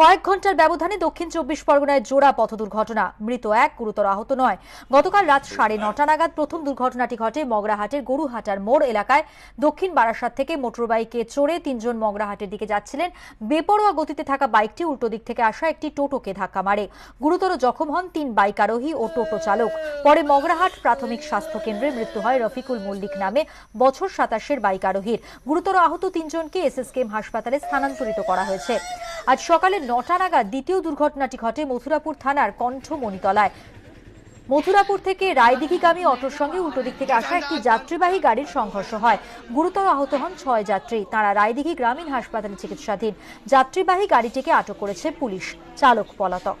কয়েক ঘন্টার ব্যবধানে দক্ষিণ চব্বিশ পরগনায় জোড়া পথ দুর্ঘটনা মৃত এক গুরুতর আহত নয় গতকাল রাত সাড়ে নটা নাগাদ প্রথম দুর্ঘটনাটি ঘটে মগরাহাটের গরুহাটার মোড় এলাকায় দক্ষিণ বারাসাত থেকে মোটরবাইকে চড়ে তিনজন মগরাহাটের দিকে যাচ্ছিলেন বেপরোয়া গতিতে থাকা বাইকটি উল্টো দিক থেকে আসা একটি টোটোকে ধাক্কা মারে গুরুতর জখম হন তিন বাইক আরোহী ও টোটো চালক পরে মগরাহাট প্রাথমিক স্বাস্থ্য কেন্দ্রে মৃত্যু হয় রফিকুল মল্লিক নামে বছর সাতাশের বাইক আরোহীর গুরুতর আহত তিনজনকে এস এস কেম হাসপাতালে স্থানান্তরিত করা হয়েছে আজ সকালে নটা নাগাদ দ্বিতীয় দুর্ঘটনাটি ঘটে মথুরাপুর থানার কণ্ঠমণিতলায় মথুরাপুর থেকে রায়দিঘিগামী অটোর সঙ্গে উল্টো দিক থেকে আসা একটি যাত্রীবাহী গাড়ির সংঘর্ষ হয় গুরুতর আহত হন ছয় যাত্রী তাঁরা রায়দিঘি গ্রামীণ হাসপাতালে চিকিৎসাধীন যাত্রীবাহী গাড়িটিকে আটক করেছে পুলিশ চালক পলাতক